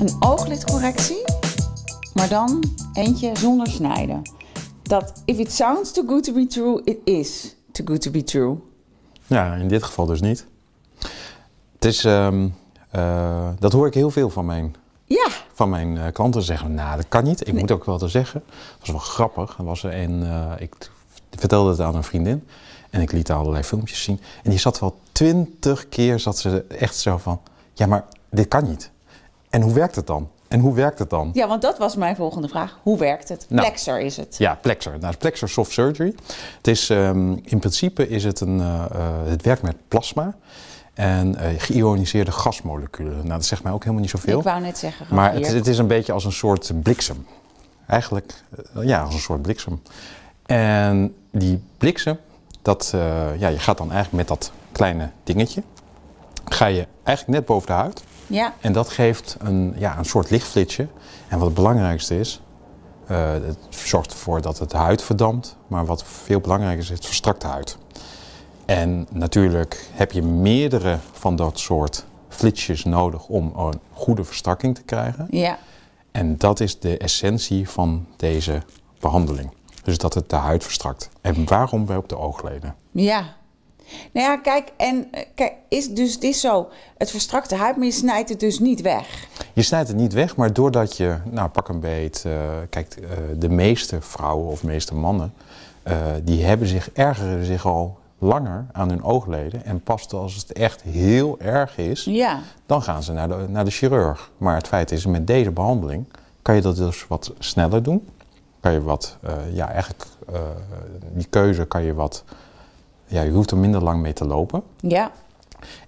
Een ooglidcorrectie, maar dan eentje zonder snijden. Dat if it sounds too good to be true, it is too good to be true. Ja, in dit geval dus niet. Het is, ehm, eh, dat hoor ik heel veel van mijn ja. Van mijn eh, klanten zeggen, nou dat kan niet. Ik moet ook wel te zeggen. Dat was wel grappig. En was er een, eh, ik vertelde het aan een vriendin. En ik liet allerlei filmpjes zien. En die zat wel twintig keer, zat ze echt zo van, ja maar dit kan niet. En hoe werkt het dan? En hoe werkt het dan? Ja, want dat was mijn volgende vraag. Hoe werkt het? Nou, plexer is het. Ja, plexer. Nou, plexer soft surgery. Het is, ehm, in principe is het een, eh, eh, het werkt met plasma en uh, geïoniseerde gasmoleculen. Nou, dat zegt mij ook helemaal niet zoveel. Ik wou net zeggen. Maar het, het, is een beetje als een soort bliksem. Eigenlijk, ja, als een soort bliksem. En die bliksem, dat, eh, ja, je gaat dan eigenlijk met dat kleine dingetje, ga je eigenlijk net boven de huid. Ja. En dat geeft een, ja, een soort lichtflitsje. En wat het belangrijkste is, eh, het zorgt ervoor dat het huid verdampt, maar wat veel belangrijker is, het verstrakt de huid. En natuurlijk heb je meerdere van dat soort flitsjes nodig om een goede verstrakking te krijgen. Ja. En dat is de essentie van deze behandeling. Dus dat het de huid verstrakt. En waarom bij op de oogleden? Ja. Nou ja, kijk, en, eh, kijk is dus, dit is zo, het verstrakte de huid, maar je snijdt het dus niet weg. Je snijdt het niet weg, maar doordat je, nou pak een beet, eh, kijk, eh, de meeste vrouwen of meeste mannen, die hebben zich, ergeren zich al langer aan hun oogleden. En pas als het echt heel erg is, ja. dan gaan ze naar de, naar de chirurg. Maar het feit is, met deze behandeling kan je dat dus wat sneller doen kan je wat, eh, ja, eigenlijk eh, die keuze kan je wat, ja, je hoeft er minder lang mee te lopen. Ja.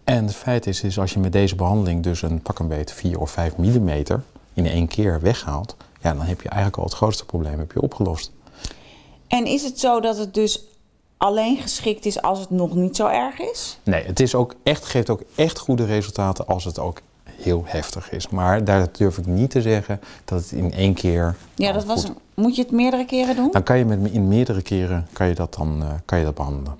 En het feit is, is als je met deze behandeling dus een pak een beetje 4 of 5 millimeter in één keer weghaalt, ja, dan heb je eigenlijk al het grootste probleem heb je opgelost. En is het zo dat het dus alleen geschikt is als het nog niet zo erg is? Nee, het is ook echt, geeft ook echt goede resultaten als het ook heel heftig is. Maar daar durf ik niet te zeggen dat het in één keer. Ja, dat was. moet je het meerdere keren doen? Dan kan je met, in meerdere keren kan je dat dan eh, kan je dat behandelen.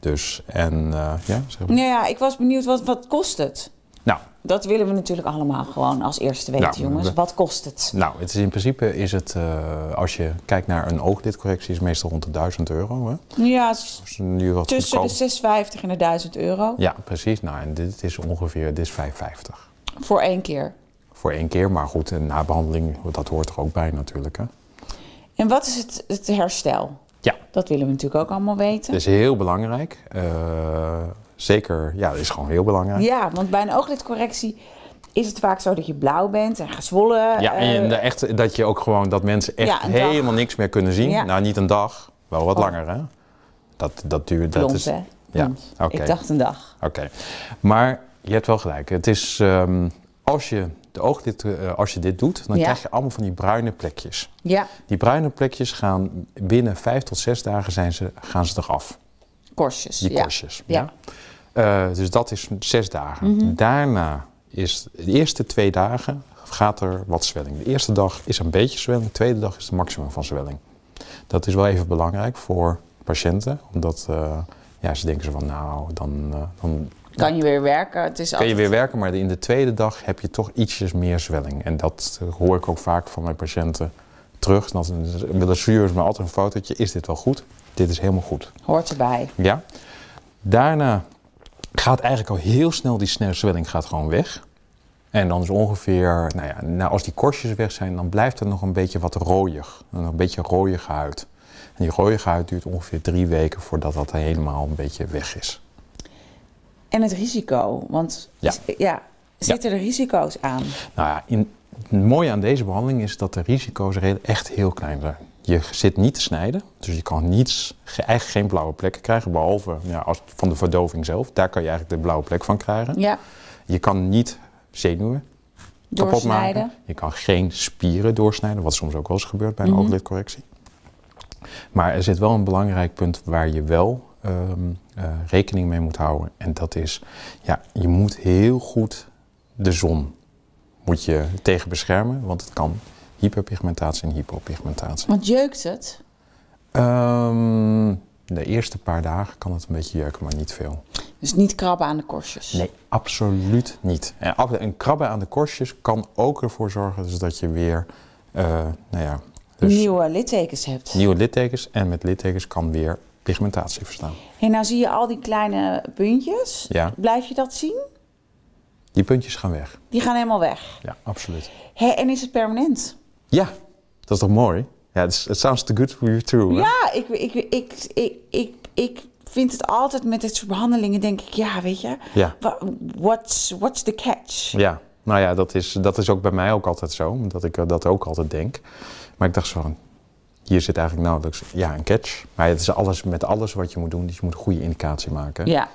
Dus en eh, ja. Zeg Nou ja, ik was benieuwd wat, wat kost het? Nou. Dat willen we natuurlijk allemaal gewoon als eerste weten, nou, jongens. wat kost het? Nou, het is in principe is het, eh, als je kijkt naar een ooglidcorrectie, is meestal rond de 1000 euro. Hè? Ja, nu wat tussen de 650 en de 1000 euro. Ja, precies. Nou, en dit is ongeveer, dit is 550. Voor één keer? Voor één keer, maar goed, een nabehandeling, dat hoort er ook bij natuurlijk. Hè? En wat is het, het herstel? Ja. Dat willen we natuurlijk ook allemaal weten. Dat is heel belangrijk. Eh, zeker, ja, dat is gewoon heel belangrijk. Ja, want bij een ooglidcorrectie is het vaak zo dat je blauw bent en gezwollen. Ja, en eh, echt, dat je ook gewoon, dat mensen echt helemaal niks meer kunnen zien. Nou, niet een dag, wel wat oh. langer hè. Dat, dat duurt, dat is... Hè? Ja, Ik dacht een dag. Oké. Maar je hebt wel gelijk. Het is, ehm, als, je de oog dit, eh, als je dit doet, dan krijg je allemaal van die bruine plekjes. Ja. Die bruine plekjes gaan binnen vijf tot zes dagen zijn ze, gaan ze eraf. Korstjes. Die korstjes. Ja. Eh, dus dat is zes dagen. Mhm. Daarna is de eerste twee dagen gaat er wat zwelling. De eerste dag is een beetje zwelling, de tweede dag is het maximum van zwelling. Dat is wel even belangrijk voor patiënten, omdat eh, ja, ze denken ze van nou, dan, dan kan je weer werken. Het is kan je weer werken, maar in de tweede dag heb je toch ietsjes meer zwelling. En dat eh, hoor ik ook vaak van mijn patiënten terug. Dat willen maar me altijd een fotootje. Is dit wel goed? Dit is helemaal goed. Hoort erbij. Ja. Daarna gaat eigenlijk al heel snel die snelle zwelling gaat gewoon weg. En dan is ongeveer, nou ja, nou, als die korstjes weg zijn, dan blijft er nog een beetje wat rooier. Een beetje rooier huid. En die rooier huid duurt ongeveer drie weken voordat dat helemaal een beetje weg is. En het risico, want ja. zitten ja. er risico's aan? Nou ja, in, het mooie aan deze behandeling is dat de risico's echt heel klein zijn. Je zit niet te snijden, dus je kan niets, eigenlijk geen blauwe plekken krijgen, behalve ja, als, van de verdoving zelf. Daar kan je eigenlijk de blauwe plek van krijgen. Ja. Je kan niet zenuwen kapot maken. Je kan geen spieren doorsnijden, wat soms ook wel eens gebeurt bij een mhm. ooglidcorrectie. Maar er zit wel een belangrijk punt waar je wel Ehm, eh, rekening mee moet houden. En dat is, ja, je moet heel goed de zon moet je tegen beschermen, want het kan hyperpigmentatie en hypopigmentatie. Want jeukt het? Ehm, de eerste paar dagen kan het een beetje jeuken, maar niet veel. Dus niet krabben aan de korstjes? Nee, absoluut niet. En, krabben aan de korstjes kan ook ervoor zorgen dus dat je weer, eh, nou ja... Dus nieuwe littekens hebt. Nieuwe littekens en met littekens kan weer pigmentatie verstaan. En nou zie je al die kleine puntjes. Ja. Blijf je dat zien? Die puntjes gaan weg. Die gaan helemaal weg. Ja, absoluut. He, en is het permanent? Ja, dat is toch mooi? Ja, het sounds too good for you too. Ja, ik, ik, ik, ik, ik, ik vind het altijd met dit soort behandelingen, denk ik, ja, weet je, ja. What's, what's the catch? Ja, nou ja, dat is, dat is ook bij mij ook altijd zo, omdat ik eh, dat ook altijd denk. Maar ik dacht zo hier zit eigenlijk nauwelijks ja, een catch. Maar het is alles met alles wat je moet doen. Dus je moet een goede indicatie maken. Ja.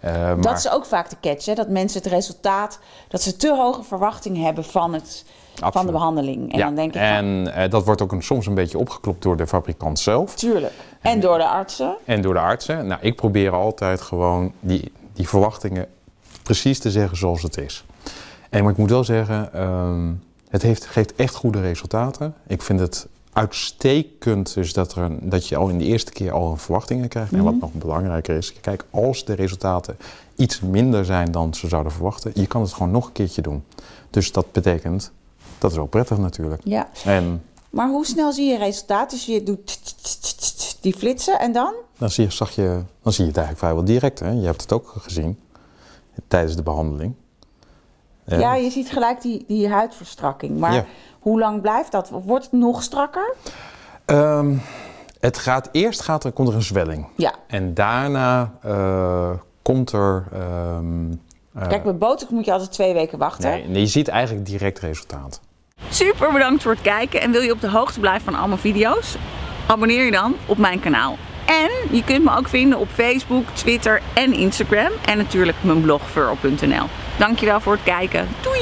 Eh, dat is ook vaak de catch, hè? dat mensen het resultaat, dat ze te hoge verwachtingen hebben van, het, van de behandeling. En, ja. dan denk ik en eh, dat wordt ook een, soms een beetje opgeklopt door de fabrikant zelf. Tuurlijk. En, door de artsen. En door de artsen. Nou, ik probeer altijd gewoon die, die verwachtingen precies te zeggen zoals het is. En maar ik moet wel zeggen, ehm, het heeft, geeft echt goede resultaten. Ik vind het uitstekend is dat, er een, dat je al in de eerste keer al een verwachtingen krijgt. En wat mhm. nog belangrijker is, kijk, als de resultaten iets minder zijn dan ze zouden verwachten, je kan het gewoon nog een keertje doen. Dus dat betekent, dat is ook prettig natuurlijk. Ja. En, maar hoe snel zie je resultaten? Dus je doet die flitsen en dan? Dan zie je, zag je, dan zie je het eigenlijk vrijwel direct. Hè? Je hebt het ook gezien tijdens de behandeling. Ja. je ziet gelijk die, die huidverstrakking. Maar hoe lang blijft dat? Wordt het nog strakker? Ehm, het gaat, eerst gaat er, komt er een zwelling. Ja. En daarna eh, komt er... Ehm, eh, Kijk, bij botox moet je altijd twee weken wachten. Nee, je ziet eigenlijk direct resultaat. Super bedankt voor het kijken. En wil je op de hoogte blijven van allemaal video's? Abonneer je dan op mijn kanaal. En je kunt me ook vinden op Facebook, Twitter en Instagram. En natuurlijk mijn blog, furl.nl. Dankjewel voor het kijken. Doei!